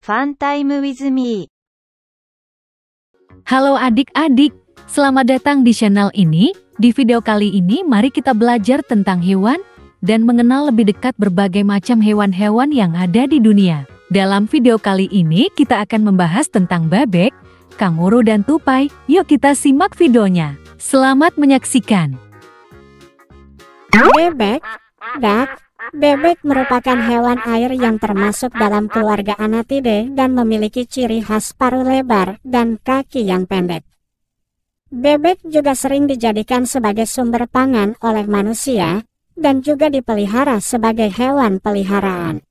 Fun Time with Me. Halo adik-adik, selamat datang di channel ini. Di video kali ini mari kita belajar tentang hewan dan mengenal lebih dekat berbagai macam hewan-hewan yang ada di dunia. Dalam video kali ini kita akan membahas tentang bebek, kanguru dan tupai. Yuk kita simak videonya. Selamat menyaksikan. Bebek, bebek. Bebek merupakan hewan air yang termasuk dalam keluarga Anatidae dan memiliki ciri khas paru lebar dan kaki yang pendek. Bebek juga sering dijadikan sebagai sumber pangan oleh manusia dan juga dipelihara sebagai hewan peliharaan.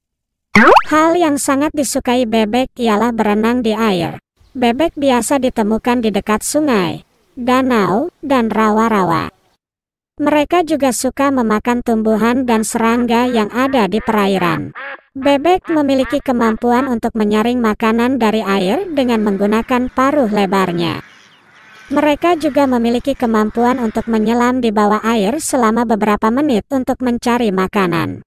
Hal yang sangat disukai bebek ialah berenang di air. Bebek biasa ditemukan di dekat sungai, danau, dan rawa-rawa. Mereka juga suka memakan tumbuhan dan serangga yang ada di perairan. Bebek memiliki kemampuan untuk menyaring makanan dari air dengan menggunakan paruh lebarnya. Mereka juga memiliki kemampuan untuk menyelam di bawah air selama beberapa menit untuk mencari makanan.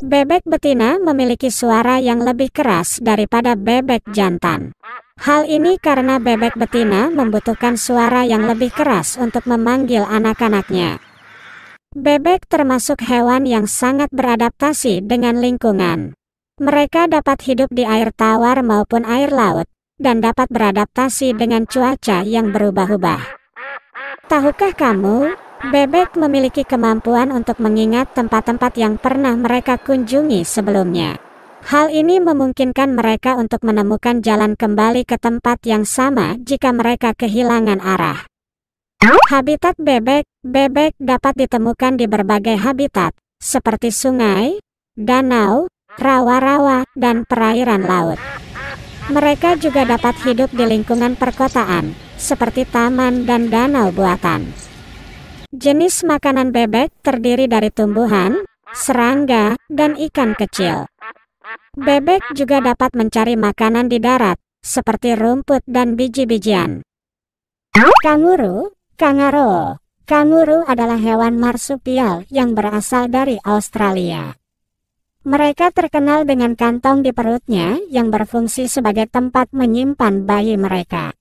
Bebek betina memiliki suara yang lebih keras daripada bebek jantan. Hal ini karena bebek betina membutuhkan suara yang lebih keras untuk memanggil anak-anaknya. Bebek termasuk hewan yang sangat beradaptasi dengan lingkungan. Mereka dapat hidup di air tawar maupun air laut, dan dapat beradaptasi dengan cuaca yang berubah-ubah. Tahukah kamu, bebek memiliki kemampuan untuk mengingat tempat-tempat yang pernah mereka kunjungi sebelumnya. Hal ini memungkinkan mereka untuk menemukan jalan kembali ke tempat yang sama jika mereka kehilangan arah. Habitat bebek, bebek dapat ditemukan di berbagai habitat, seperti sungai, danau, rawa-rawa, dan perairan laut. Mereka juga dapat hidup di lingkungan perkotaan, seperti taman dan danau buatan. Jenis makanan bebek terdiri dari tumbuhan, serangga, dan ikan kecil. Bebek juga dapat mencari makanan di darat, seperti rumput dan biji-bijian. Kanguru Kangaroo. Kanguru adalah hewan marsupial yang berasal dari Australia. Mereka terkenal dengan kantong di perutnya yang berfungsi sebagai tempat menyimpan bayi mereka.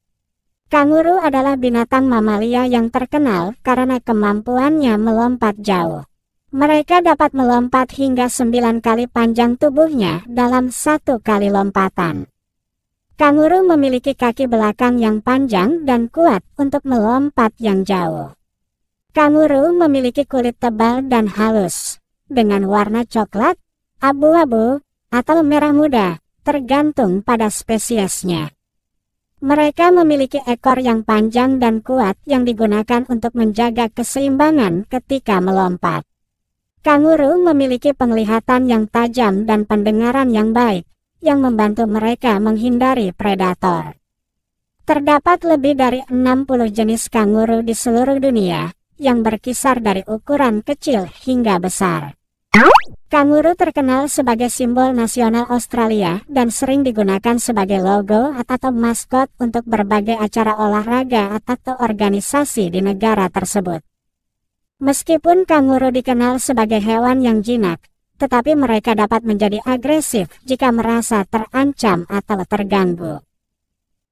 Kanguru adalah binatang mamalia yang terkenal karena kemampuannya melompat jauh. Mereka dapat melompat hingga sembilan kali panjang tubuhnya dalam satu kali lompatan. Kanguru memiliki kaki belakang yang panjang dan kuat untuk melompat yang jauh. Kanguru memiliki kulit tebal dan halus, dengan warna coklat, abu-abu, atau merah muda, tergantung pada spesiesnya. Mereka memiliki ekor yang panjang dan kuat yang digunakan untuk menjaga keseimbangan ketika melompat. Kanguru memiliki penglihatan yang tajam dan pendengaran yang baik, yang membantu mereka menghindari predator. Terdapat lebih dari 60 jenis kanguru di seluruh dunia yang berkisar dari ukuran kecil hingga besar. Kanguru terkenal sebagai simbol nasional Australia dan sering digunakan sebagai logo atau maskot untuk berbagai acara olahraga atau organisasi di negara tersebut. Meskipun kanguru dikenal sebagai hewan yang jinak, tetapi mereka dapat menjadi agresif jika merasa terancam atau terganggu.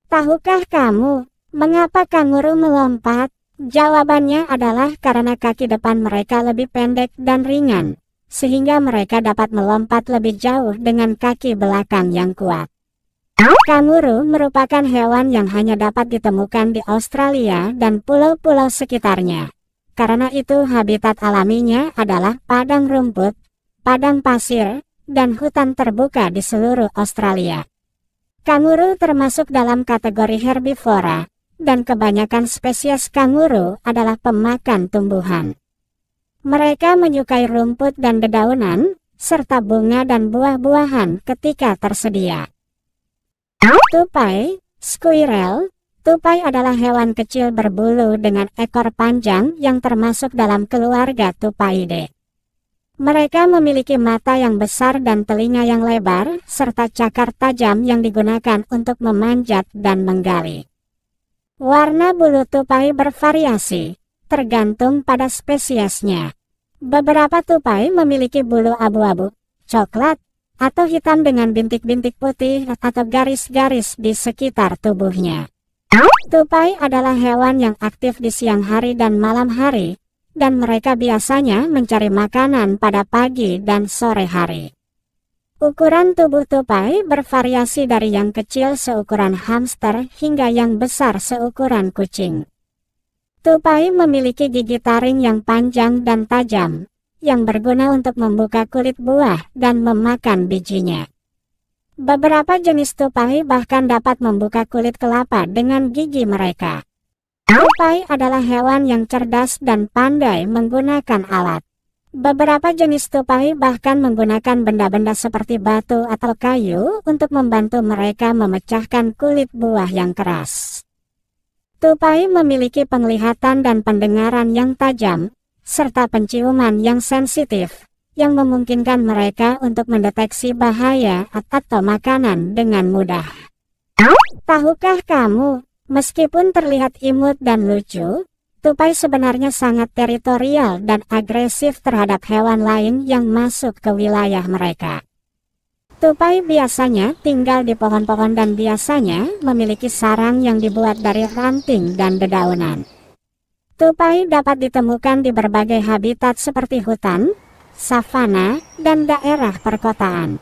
Tahukah kamu mengapa kanguru melompat? Jawabannya adalah karena kaki depan mereka lebih pendek dan ringan, sehingga mereka dapat melompat lebih jauh dengan kaki belakang yang kuat. Kanguru merupakan hewan yang hanya dapat ditemukan di Australia dan pulau-pulau sekitarnya. Karena itu habitat alaminya adalah padang rumput padang pasir, dan hutan terbuka di seluruh Australia. Kanguru termasuk dalam kategori herbivora, dan kebanyakan spesies kanguru adalah pemakan tumbuhan. Mereka menyukai rumput dan dedaunan, serta bunga dan buah-buahan ketika tersedia. Tupai, squirrel, tupai adalah hewan kecil berbulu dengan ekor panjang yang termasuk dalam keluarga tupaidae. Mereka memiliki mata yang besar dan telinga yang lebar, serta cakar tajam yang digunakan untuk memanjat dan menggali. Warna bulu tupai bervariasi, tergantung pada spesiesnya. Beberapa tupai memiliki bulu abu-abu, coklat, atau hitam dengan bintik-bintik putih atau garis-garis di sekitar tubuhnya. Tupai adalah hewan yang aktif di siang hari dan malam hari, dan mereka biasanya mencari makanan pada pagi dan sore hari. Ukuran tubuh tupai bervariasi dari yang kecil seukuran hamster hingga yang besar seukuran kucing. Tupai memiliki gigi taring yang panjang dan tajam, yang berguna untuk membuka kulit buah dan memakan bijinya. Beberapa jenis tupai bahkan dapat membuka kulit kelapa dengan gigi mereka. Tupai adalah hewan yang cerdas dan pandai menggunakan alat. Beberapa jenis tupai bahkan menggunakan benda-benda seperti batu atau kayu untuk membantu mereka memecahkan kulit buah yang keras. Tupai memiliki penglihatan dan pendengaran yang tajam, serta penciuman yang sensitif, yang memungkinkan mereka untuk mendeteksi bahaya atau makanan dengan mudah. Tahukah kamu Meskipun terlihat imut dan lucu, tupai sebenarnya sangat teritorial dan agresif terhadap hewan lain yang masuk ke wilayah mereka. Tupai biasanya tinggal di pohon-pohon dan biasanya memiliki sarang yang dibuat dari ranting dan dedaunan. Tupai dapat ditemukan di berbagai habitat seperti hutan, savana, dan daerah perkotaan.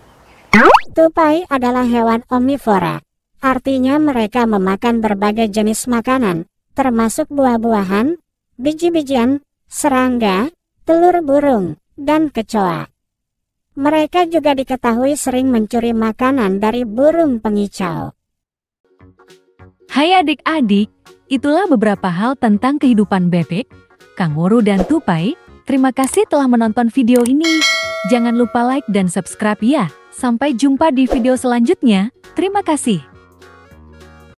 Tupai adalah hewan omnivora, Artinya mereka memakan berbagai jenis makanan, termasuk buah-buahan, biji-bijian, serangga, telur burung, dan kecoa. Mereka juga diketahui sering mencuri makanan dari burung pengicau. Hai adik-adik, itulah beberapa hal tentang kehidupan bebek, kanguru dan tupai. Terima kasih telah menonton video ini. Jangan lupa like dan subscribe ya. Sampai jumpa di video selanjutnya. Terima kasih.